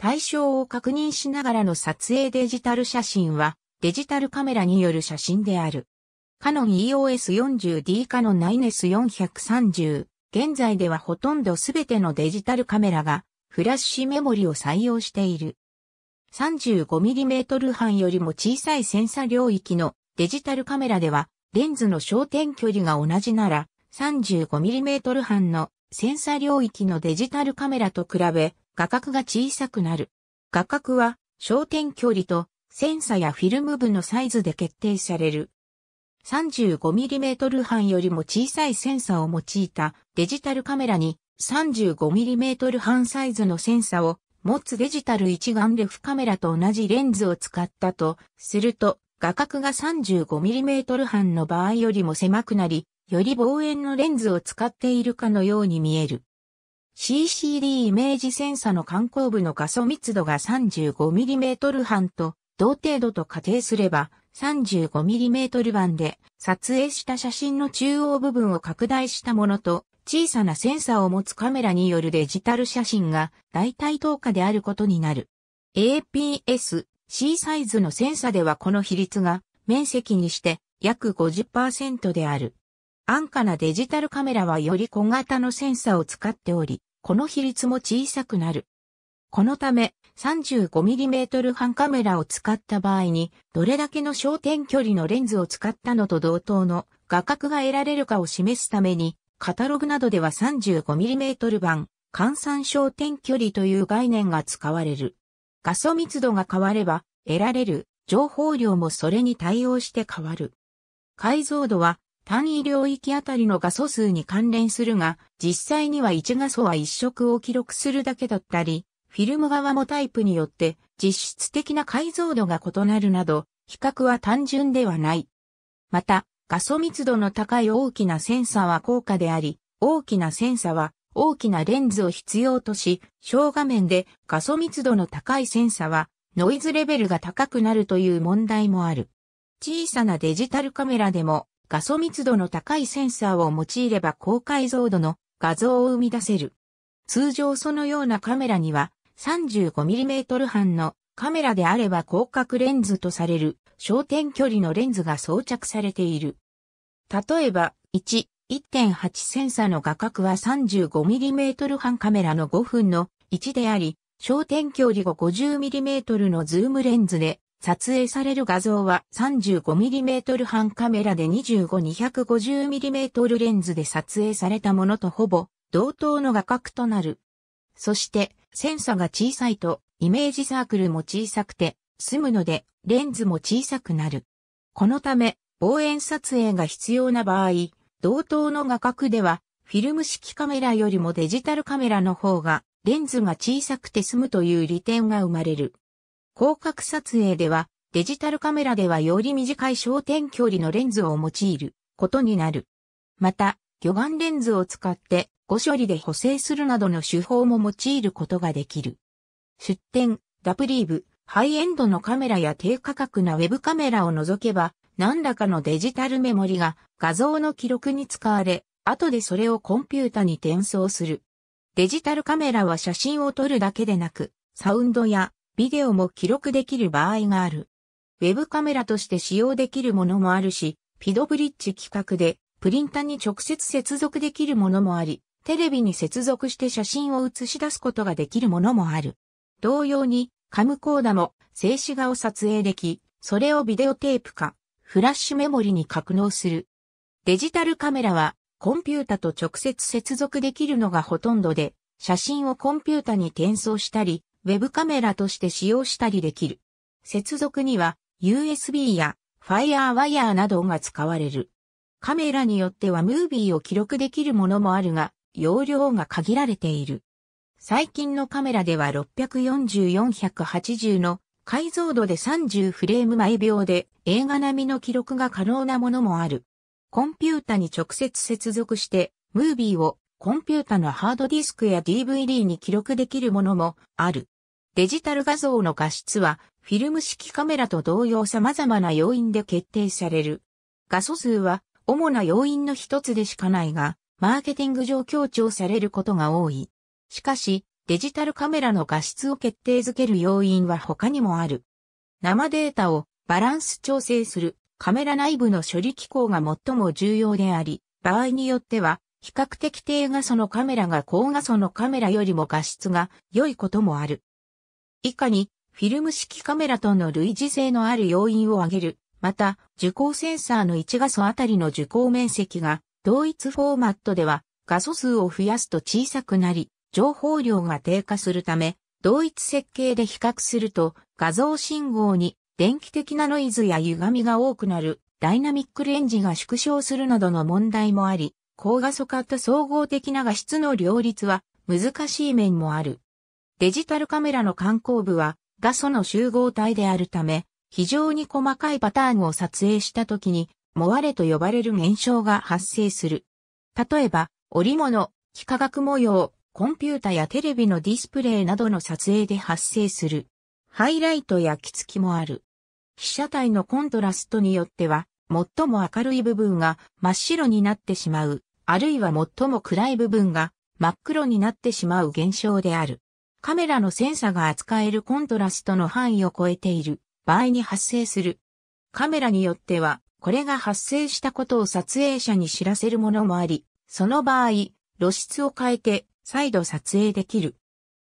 対象を確認しながらの撮影デジタル写真は、デジタルカメラによる写真である。カノン EOS40D カノン 9S430。現在ではほとんどすべてのデジタルカメラがフラッシュメモリを採用している。35mm 半よりも小さいセンサ領域のデジタルカメラではレンズの焦点距離が同じなら 35mm 半のセンサ領域のデジタルカメラと比べ画角が小さくなる。画角は焦点距離とセンサやフィルム部のサイズで決定される。35mm 半よりも小さいセンサを用いたデジタルカメラに 35mm 半サイズのセンサを持つデジタル一眼レフカメラと同じレンズを使ったとすると画角が 35mm 半の場合よりも狭くなり、より望遠のレンズを使っているかのように見える。CCD イメージセンサの観光部の画素密度が 35mm 半と同程度と仮定すれば 35mm 版で撮影した写真の中央部分を拡大したものと小さなセンサーを持つカメラによるデジタル写真が大体等価であることになる。APS C サイズのセンサではこの比率が面積にして約50%である。安価なデジタルカメラはより小型のセンサを使っており、この比率も小さくなる。このため 35mm 半カメラを使った場合にどれだけの焦点距離のレンズを使ったのと同等の画角が得られるかを示すためにカタログなどでは 35mm 版換算焦点距離という概念が使われる。画素密度が変われば得られる情報量もそれに対応して変わる。解像度は単位領域あたりの画素数に関連するが、実際には1画素は1色を記録するだけだったり、フィルム側もタイプによって実質的な解像度が異なるなど、比較は単純ではない。また、画素密度の高い大きなセンサーは高価であり、大きなセンサーは大きなレンズを必要とし、小画面で画素密度の高いセンサーはノイズレベルが高くなるという問題もある。小さなデジタルカメラでも画素密度の高いセンサーを用いれば高解像度の画像を生み出せる。通常そのようなカメラには 35mm 半のカメラであれば広角レンズとされる焦点距離のレンズが装着されている。例えば、1、1.8センサーの画角は 35mm 半カメラの5分の1であり、焦点距離が 50mm のズームレンズで撮影される画像は 35mm 半カメラで 25-250mm レンズで撮影されたものとほぼ同等の画角となる。そして、センサが小さいとイメージサークルも小さくて済むのでレンズも小さくなる。このため望遠撮影が必要な場合、同等の画角ではフィルム式カメラよりもデジタルカメラの方がレンズが小さくて済むという利点が生まれる。広角撮影では、デジタルカメラではより短い焦点距離のレンズを用いることになる。また、魚眼レンズを使って誤処理で補正するなどの手法も用いることができる。出展、ダプリーブ、ハイエンドのカメラや低価格なウェブカメラを除けば、何らかのデジタルメモリが画像の記録に使われ、後でそれをコンピュータに転送する。デジタルカメラは写真を撮るだけでなく、サウンドやビデオも記録できる場合がある。ウェブカメラとして使用できるものもあるし、ピドブリッジ規格でプリンタに直接接続できるものもあり、テレビに接続して写真を映し出すことができるものもある。同様に、カムコーダも静止画を撮影でき、それをビデオテープか、フラッシュメモリに格納する。デジタルカメラは、コンピュータと直接接続できるのがほとんどで、写真をコンピュータに転送したり、ウェブカメラとして使用したりできる。接続には USB や FireWire などが使われる。カメラによってはムービーを記録できるものもあるが、容量が限られている。最近のカメラでは640-480の解像度で30フレーム毎秒で映画並みの記録が可能なものもある。コンピュータに直接接続して、ムービーをコンピュータのハードディスクや DVD に記録できるものもある。デジタル画像の画質はフィルム式カメラと同様様々な要因で決定される。画素数は主な要因の一つでしかないが、マーケティング上強調されることが多い。しかし、デジタルカメラの画質を決定づける要因は他にもある。生データをバランス調整するカメラ内部の処理機構が最も重要であり、場合によっては比較的低画素のカメラが高画素のカメラよりも画質が良いこともある。以下に、フィルム式カメラとの類似性のある要因を挙げる。また、受光センサーの1画素あたりの受光面積が、同一フォーマットでは、画素数を増やすと小さくなり、情報量が低下するため、同一設計で比較すると、画像信号に電気的なノイズや歪みが多くなる、ダイナミックレンジが縮小するなどの問題もあり、高画素化と総合的な画質の両立は難しい面もある。デジタルカメラの観光部は画素の集合体であるため、非常に細かいパターンを撮影した時に、モアレと呼ばれる現象が発生する。例えば、織物、幾何学模様、コンピュータやテレビのディスプレイなどの撮影で発生する。ハイライトや着付きもある。被写体のコントラストによっては、最も明るい部分が真っ白になってしまうあるいは最も暗い部分が真っ黒になってしまう現象である。カメラのセンサが扱えるコントラストの範囲を超えている場合に発生する。カメラによっては、これが発生したことを撮影者に知らせるものもあり、その場合、露出を変えて再度撮影できる。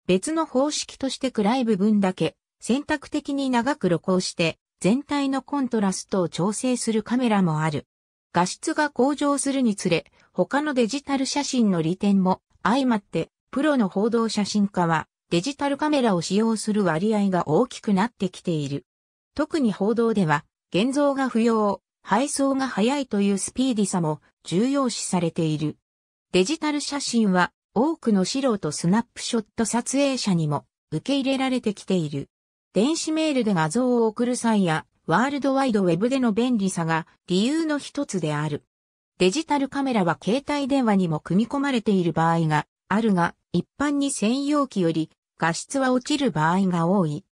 別の方式として暗い部分だけ選択的に長く露光して全体のコントラストを調整するカメラもある。画質が向上するにつれ他のデジタル写真の利点も相まって、プロの報道写真家はデジタルカメラを使用する割合が大きくなってきている。特に報道では、現像が不要、配送が早いというスピーディさも重要視されている。デジタル写真は多くの素人スナップショット撮影者にも受け入れられてきている。電子メールで画像を送る際や、ワールドワイドウェブでの便利さが理由の一つである。デジタルカメラは携帯電話にも組み込まれている場合があるが、一般に専用機より画質は落ちる場合が多い。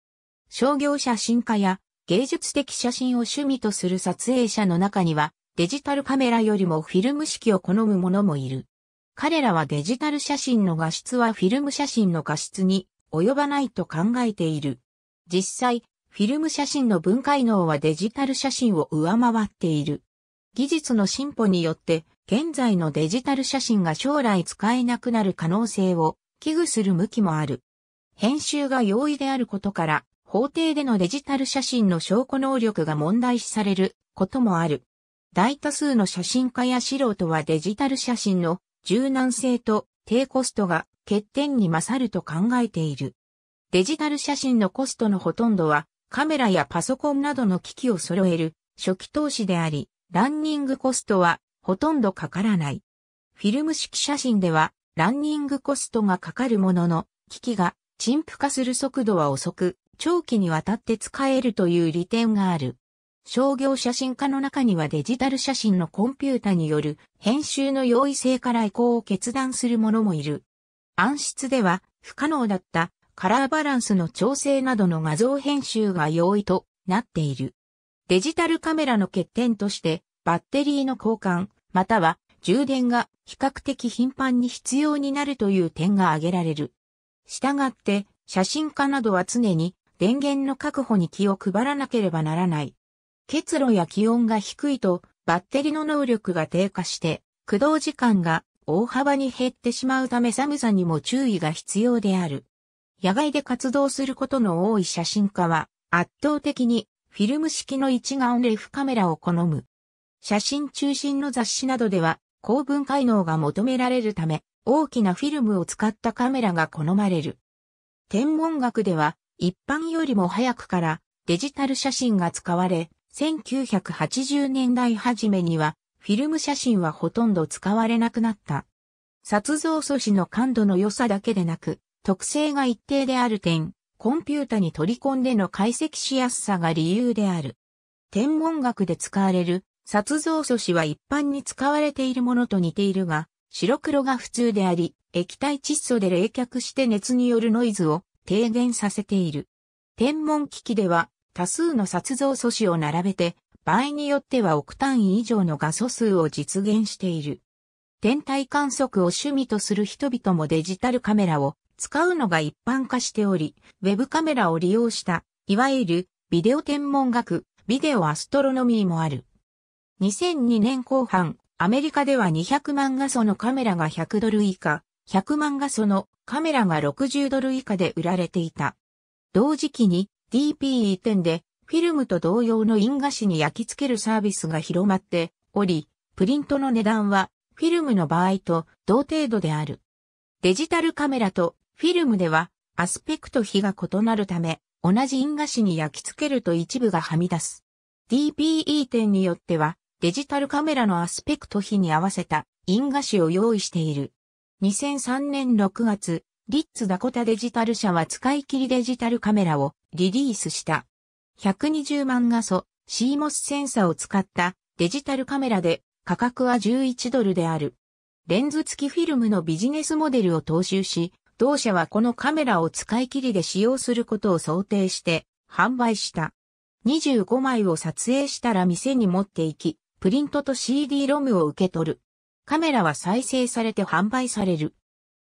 商業写真家や芸術的写真を趣味とする撮影者の中には、デジタルカメラよりもフィルム式を好む者もいる。彼らはデジタル写真の画質はフィルム写真の画質に及ばないと考えている。実際、フィルム写真の分解能はデジタル写真を上回っている。技術の進歩によって、現在のデジタル写真が将来使えなくなる可能性を危惧する向きもある。編集が容易であることから、法廷でのデジタル写真の証拠能力が問題視されることもある。大多数の写真家や素人はデジタル写真の柔軟性と低コストが欠点に勝ると考えている。デジタル写真のコストのほとんどはカメラやパソコンなどの機器を揃える初期投資であり、ランニングコストはほとんどかからない。フィルム式写真ではランニングコストがかかるものの、機器が陳腐化する速度は遅く、長期にわたって使えるという利点がある。商業写真家の中にはデジタル写真のコンピュータによる編集の容易性から移行を決断する者もいる。暗室では不可能だったカラーバランスの調整などの画像編集が容易となっている。デジタルカメラの欠点としてバッテリーの交換、または充電が比較的頻繁に必要になるという点が挙げられる。したがって、写真家などは常に電源の確保に気を配らなければならない。結露や気温が低いとバッテリーの能力が低下して駆動時間が大幅に減ってしまうため寒さにも注意が必要である。野外で活動することの多い写真家は圧倒的にフィルム式の一眼レフカメラを好む。写真中心の雑誌などでは高分解能が求められるため、大きなフィルムを使ったカメラが好まれる。天文学では、一般よりも早くからデジタル写真が使われ、1980年代初めには、フィルム写真はほとんど使われなくなった。撮像素子の感度の良さだけでなく、特性が一定である点、コンピュータに取り込んでの解析しやすさが理由である。天文学で使われる殺像素子は一般に使われているものと似ているが、白黒が普通であり、液体窒素で冷却して熱によるノイズを低減させている。天文機器では多数の殺像素子を並べて、場合によっては億単位以上の画素数を実現している。天体観測を趣味とする人々もデジタルカメラを使うのが一般化しており、ウェブカメラを利用した、いわゆるビデオ天文学、ビデオアストロノミーもある。2002年後半、アメリカでは200万画素のカメラが100ドル以下、100万画素のカメラが60ドル以下で売られていた。同時期に DP1.0 でフィルムと同様の因果紙に焼き付けるサービスが広まっており、プリントの値段はフィルムの場合と同程度である。デジタルカメラとフィルムではアスペクト比が異なるため、同じ因果紙に焼き付けると一部がはみ出す。DPE 点によっては、デジタルカメラのアスペクト比に合わせた因果紙を用意している。2003年6月、リッツダコタデジタル社は使い切りデジタルカメラをリリースした。120万画素 CMOS センサを使ったデジタルカメラで価格は11ドルである。レンズ付きフィルムのビジネスモデルを踏襲し、同社はこのカメラを使い切りで使用することを想定して販売した。25枚を撮影したら店に持って行き、プリントと CD ロムを受け取る。カメラは再生されて販売される。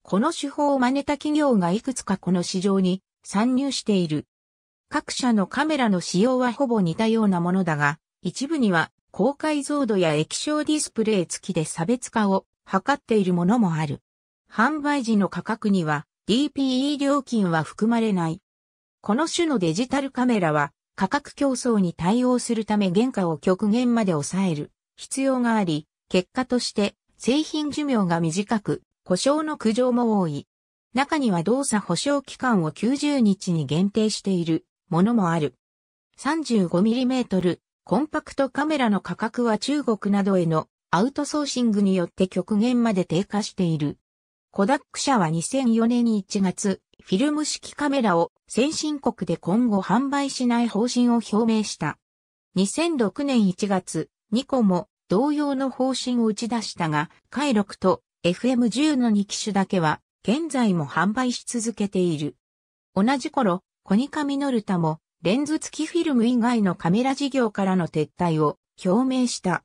この手法を真似た企業がいくつかこの市場に参入している。各社のカメラの仕様はほぼ似たようなものだが、一部には高解像度や液晶ディスプレイ付きで差別化を図っているものもある。販売時の価格には DPE 料金は含まれない。この種のデジタルカメラは価格競争に対応するため原価を極限まで抑える必要があり、結果として製品寿命が短く、故障の苦情も多い。中には動作保証期間を90日に限定しているものもある。35mm コンパクトカメラの価格は中国などへのアウトソーシングによって極限まで低下している。コダック社は2004年1月、フィルム式カメラを先進国で今後販売しない方針を表明した。2006年1月、ニコも同様の方針を打ち出したが、回録と FM10 の2機種だけは現在も販売し続けている。同じ頃、コニカミノルタもレンズ付きフィルム以外のカメラ事業からの撤退を表明した。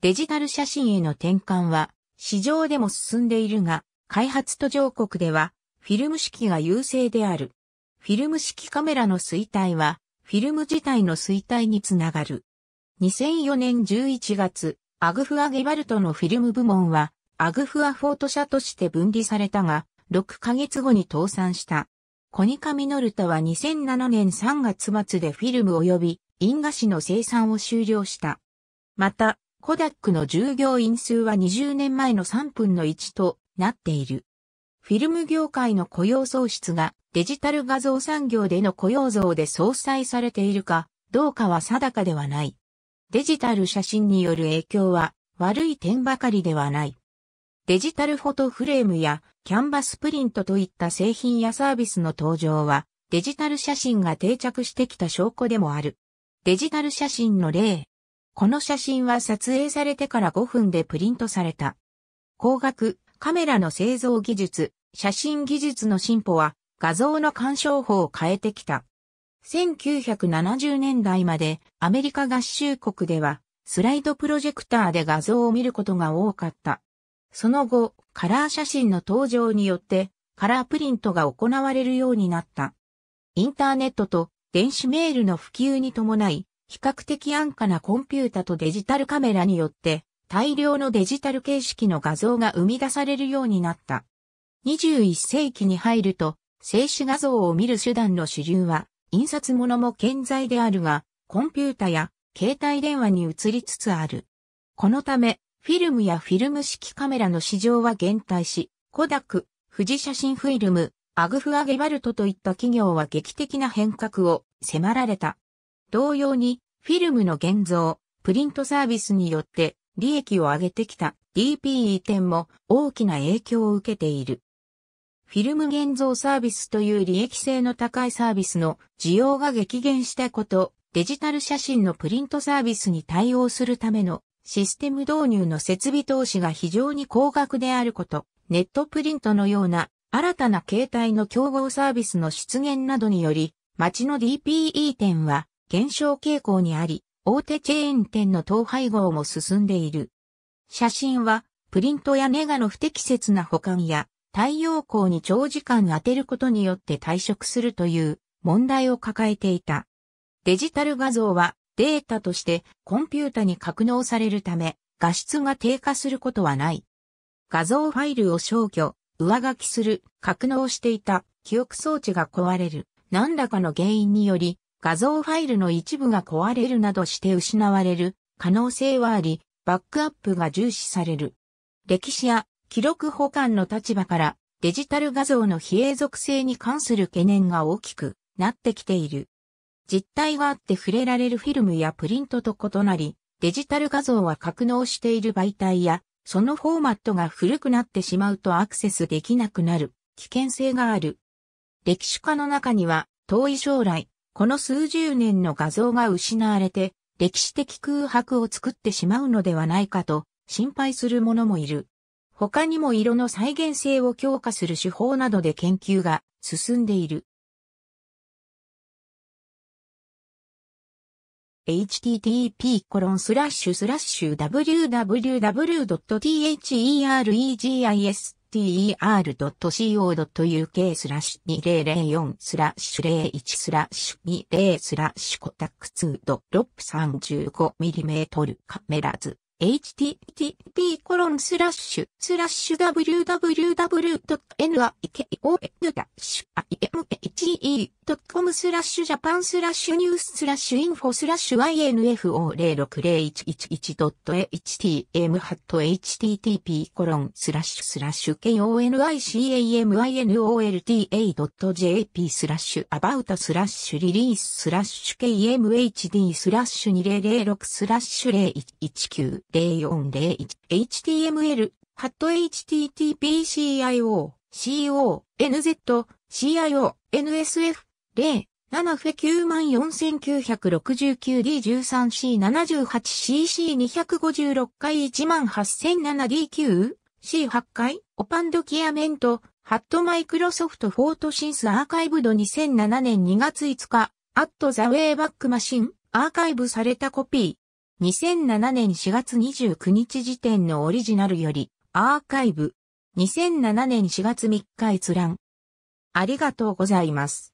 デジタル写真への転換は市場でも進んでいるが、開発途上国では、フィルム式が優勢である。フィルム式カメラの衰退は、フィルム自体の衰退につながる。2004年11月、アグフア・ゲバルトのフィルム部門は、アグフア・フォート社として分離されたが、6ヶ月後に倒産した。コニカミノルタは2007年3月末でフィルム及び因果紙の生産を終了した。また、コダックの従業員数は20年前の3分の1となっている。フィルム業界の雇用創出がデジタル画像産業での雇用像で相殺されているかどうかは定かではない。デジタル写真による影響は悪い点ばかりではない。デジタルフォトフレームやキャンバスプリントといった製品やサービスの登場はデジタル写真が定着してきた証拠でもある。デジタル写真の例。この写真は撮影されてから5分でプリントされた。光学、カメラの製造技術、写真技術の進歩は画像の鑑賞法を変えてきた。1970年代までアメリカ合衆国ではスライドプロジェクターで画像を見ることが多かった。その後、カラー写真の登場によってカラープリントが行われるようになった。インターネットと電子メールの普及に伴い、比較的安価なコンピュータとデジタルカメラによって大量のデジタル形式の画像が生み出されるようになった。21世紀に入ると、静止画像を見る手段の主流は、印刷物も健在であるが、コンピュータや携帯電話に移りつつある。このため、フィルムやフィルム式カメラの市場は減退し、コダック、富士写真フィルム、アグフアゲバルトといった企業は劇的な変革を迫られた。同様に、フィルムの現像、プリントサービスによって利益を上げてきた DP e 店も大きな影響を受けている。フィルム現像サービスという利益性の高いサービスの需要が激減したこと、デジタル写真のプリントサービスに対応するためのシステム導入の設備投資が非常に高額であること、ネットプリントのような新たな形態の競合サービスの出現などにより、街の DPE 店は減少傾向にあり、大手チェーン店の統廃合も進んでいる。写真は、プリントやネガの不適切な保管や、太陽光に長時間当てることによって退職するという問題を抱えていた。デジタル画像はデータとしてコンピュータに格納されるため画質が低下することはない。画像ファイルを消去、上書きする、格納していた記憶装置が壊れる何らかの原因により画像ファイルの一部が壊れるなどして失われる可能性はあり、バックアップが重視される。歴史や記録保管の立場からデジタル画像の非永続性に関する懸念が大きくなってきている。実体があって触れられるフィルムやプリントと異なり、デジタル画像は格納している媒体や、そのフォーマットが古くなってしまうとアクセスできなくなる危険性がある。歴史家の中には遠い将来、この数十年の画像が失われて、歴史的空白を作ってしまうのではないかと心配する者もいる。他にも色の再現性を強化する手法などで研究が進んでいる。http://www.theregis ter.co.uk スラッシュ2004スラッシュ01スラッシュ20スラッシュコタク2ドロップ 35mm カメラズ http コロンスラッシュスラッシュ www.nikon ダッシュ i m http://e.com スラッシュジャパンスラッシュニューススラッシュインフォスラッシュ YNFO06011.htm 1ハット http コロンスラッシュスラッシュ k o n i c a m i n o l t a j p スラッシュアバウタスラッシュリリーススラッシュ kmhd スラッシュ2006スラッシュ01190401 html ハット http cio co, nz, CIO、NSF、例7フェ 94969D13C78CC256 回 18007D9、C8 回、オパンドキアメント、ハットマイクロソフトフォートシンスアーカイブド2007年2月5日、アットザウェイバックマシン、アーカイブされたコピー。2007年4月29日時点のオリジナルより、アーカイブ。2007年4月3日閲覧。ありがとうございます。